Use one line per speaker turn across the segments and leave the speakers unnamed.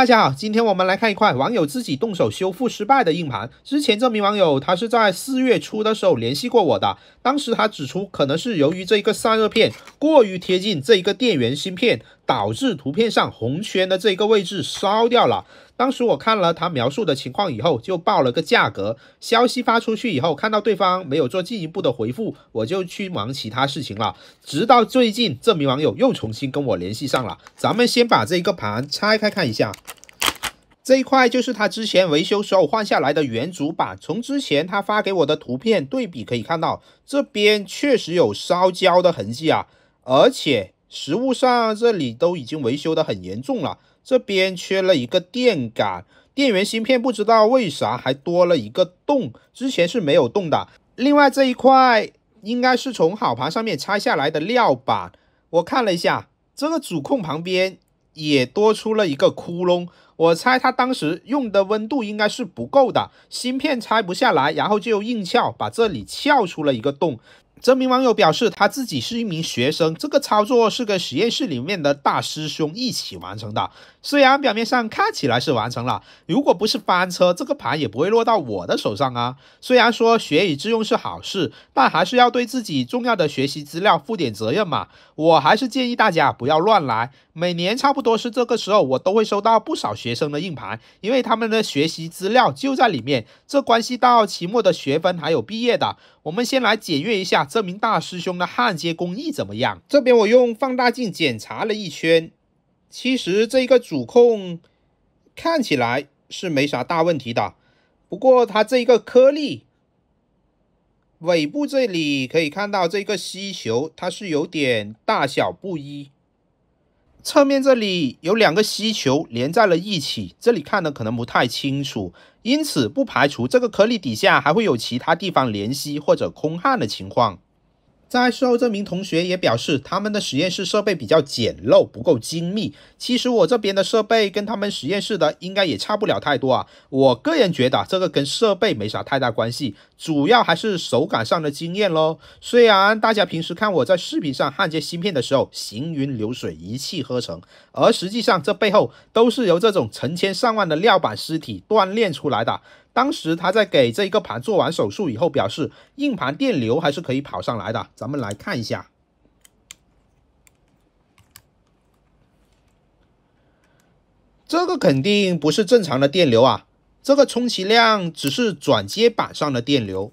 大家好，今天我们来看一块网友自己动手修复失败的硬盘。之前这名网友他是在四月初的时候联系过我的，当时他指出可能是由于这一个散热片过于贴近这一个电源芯片。导致图片上红圈的这个位置烧掉了。当时我看了他描述的情况以后，就报了个价格。消息发出去以后，看到对方没有做进一步的回复，我就去忙其他事情了。直到最近，这名网友又重新跟我联系上了。咱们先把这个盘拆开看一下。这一块就是他之前维修时候换下来的原主板。从之前他发给我的图片对比可以看到，这边确实有烧焦的痕迹啊，而且。实物上这里都已经维修的很严重了，这边缺了一个电感，电源芯片不知道为啥还多了一个洞，之前是没有洞的。另外这一块应该是从好盘上面拆下来的料板，我看了一下，这个主控旁边也多出了一个窟窿。我猜他当时用的温度应该是不够的，芯片拆不下来，然后就硬撬，把这里撬出了一个洞。这名网友表示，他自己是一名学生，这个操作是跟实验室里面的大师兄一起完成的。虽然表面上看起来是完成了，如果不是翻车，这个盘也不会落到我的手上啊。虽然说学以致用是好事，但还是要对自己重要的学习资料负点责任嘛。我还是建议大家不要乱来。每年差不多是这个时候，我都会收到不少学。学生的硬盘，因为他们的学习资料就在里面，这关系到期末的学分还有毕业的。我们先来检阅一下这名大师兄的焊接工艺怎么样。这边我用放大镜检查了一圈，其实这一个主控看起来是没啥大问题的。不过它这一个颗粒尾部这里可以看到这个吸球，它是有点大小不一。侧面这里有两个吸球连在了一起，这里看的可能不太清楚，因此不排除这个颗粒底下还会有其他地方连吸或者空焊的情况。在事后，这名同学也表示，他们的实验室设备比较简陋，不够精密。其实我这边的设备跟他们实验室的应该也差不了太多啊。我个人觉得，这个跟设备没啥太大关系，主要还是手感上的经验喽。虽然大家平时看我在视频上焊接芯片的时候行云流水、一气呵成，而实际上这背后都是由这种成千上万的料板尸体锻炼出来的。当时他在给这一个盘做完手术以后，表示硬盘电流还是可以跑上来的。咱们来看一下，这个肯定不是正常的电流啊，这个充其量只是转接板上的电流。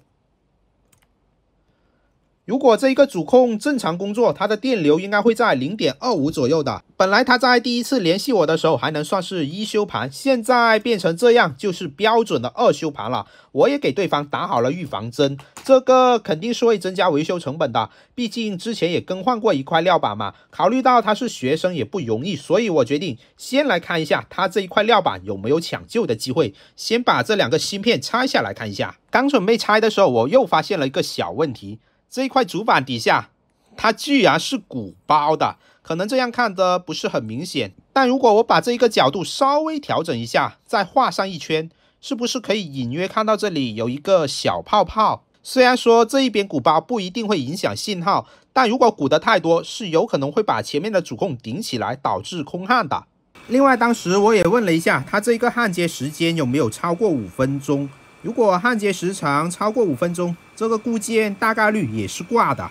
如果这一个主控正常工作，它的电流应该会在零点二五左右的。本来他在第一次联系我的时候还能算是一修盘，现在变成这样就是标准的二修盘了。我也给对方打好了预防针，这个肯定是会增加维修成本的，毕竟之前也更换过一块料板嘛。考虑到他是学生也不容易，所以我决定先来看一下他这一块料板有没有抢救的机会。先把这两个芯片拆下来看一下。刚准备拆的时候，我又发现了一个小问题。这一块主板底下，它居然是鼓包的，可能这样看的不是很明显。但如果我把这一个角度稍微调整一下，再画上一圈，是不是可以隐约看到这里有一个小泡泡？虽然说这一边鼓包不一定会影响信号，但如果鼓的太多，是有可能会把前面的主控顶起来，导致空焊的。另外，当时我也问了一下，它这个焊接时间有没有超过五分钟？如果焊接时长超过五分钟，这个固件大概率也是挂的。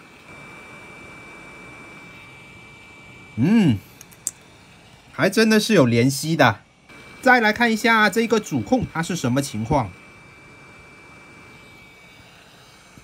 嗯，还真的是有联系的。再来看一下这个主控，它是什么情况？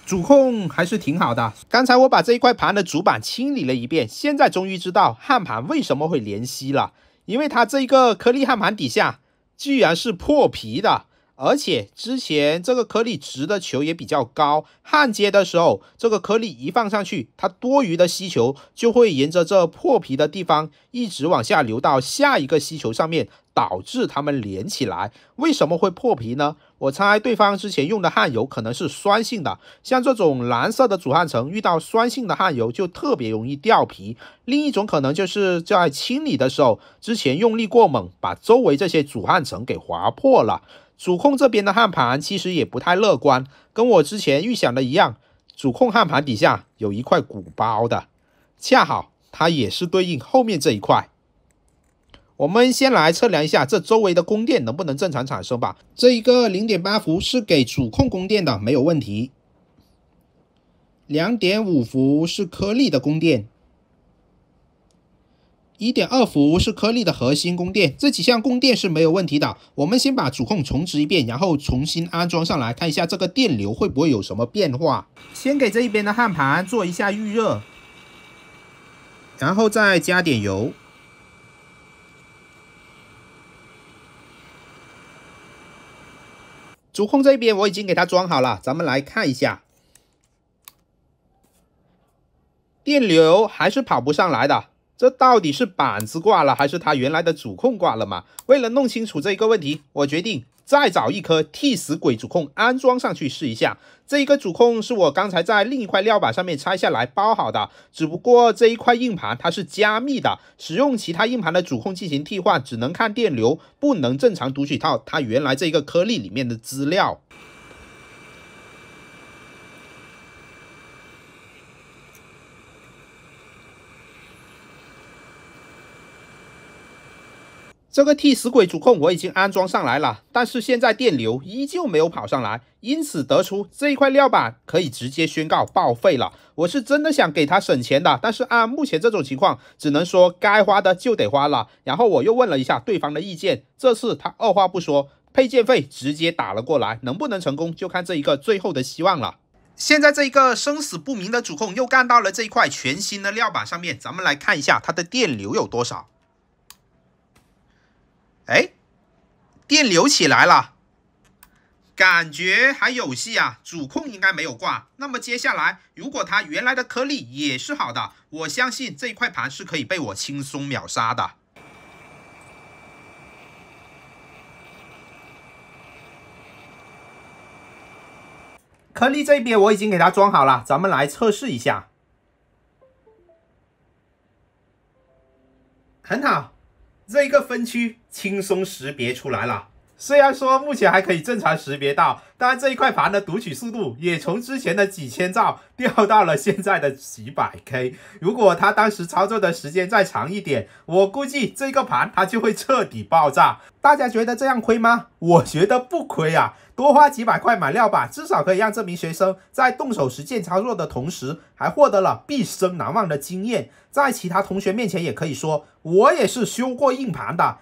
主控还是挺好的。刚才我把这一块盘的主板清理了一遍，现在终于知道焊盘为什么会联系了，因为它这个颗粒焊盘底下居然是破皮的。而且之前这个颗粒值的球也比较高，焊接的时候这个颗粒一放上去，它多余的吸球就会沿着这破皮的地方一直往下流到下一个吸球上面，导致它们连起来。为什么会破皮呢？我猜对方之前用的焊油可能是酸性的，像这种蓝色的主焊层遇到酸性的焊油就特别容易掉皮。另一种可能就是在清理的时候之前用力过猛，把周围这些主焊层给划破了。主控这边的焊盘其实也不太乐观，跟我之前预想的一样，主控焊盘底下有一块鼓包的，恰好它也是对应后面这一块。我们先来测量一下这周围的供电能不能正常产生吧。这一个零点八伏是给主控供电的，没有问题。两点五伏是颗粒的供电。一点二伏是颗粒的核心供电，这几项供电是没有问题的。我们先把主控重置一遍，然后重新安装上来看一下这个电流会不会有什么变化。先给这一边的焊盘做一下预热，然后再加点油。主控这边我已经给它装好了，咱们来看一下，电流还是跑不上来的。这到底是板子挂了，还是它原来的主控挂了嘛？为了弄清楚这一个问题，我决定再找一颗替死鬼主控安装上去试一下。这一个主控是我刚才在另一块料板上面拆下来包好的，只不过这一块硬盘它是加密的，使用其他硬盘的主控进行替换，只能看电流，不能正常读取到它原来这一个颗粒里面的资料。这个替死鬼主控我已经安装上来了，但是现在电流依旧没有跑上来，因此得出这一块料板可以直接宣告报废了。我是真的想给他省钱的，但是按目前这种情况，只能说该花的就得花了。然后我又问了一下对方的意见，这次他二话不说，配件费直接打了过来。能不能成功，就看这一个最后的希望了。现在这一个生死不明的主控又干到了这一块全新的料板上面，咱们来看一下它的电流有多少。哎，电流起来了，感觉还有戏啊！主控应该没有挂。那么接下来，如果它原来的颗粒也是好的，我相信这一块盘是可以被我轻松秒杀的。颗粒这边我已经给它装好了，咱们来测试一下。分区轻松识别出来了。虽然说目前还可以正常识别到，但这一块盘的读取速度也从之前的几千兆掉到了现在的几百 K。如果他当时操作的时间再长一点，我估计这个盘它就会彻底爆炸。大家觉得这样亏吗？我觉得不亏啊，多花几百块买料吧，至少可以让这名学生在动手实践操作的同时，还获得了毕生难忘的经验，在其他同学面前也可以说我也是修过硬盘的。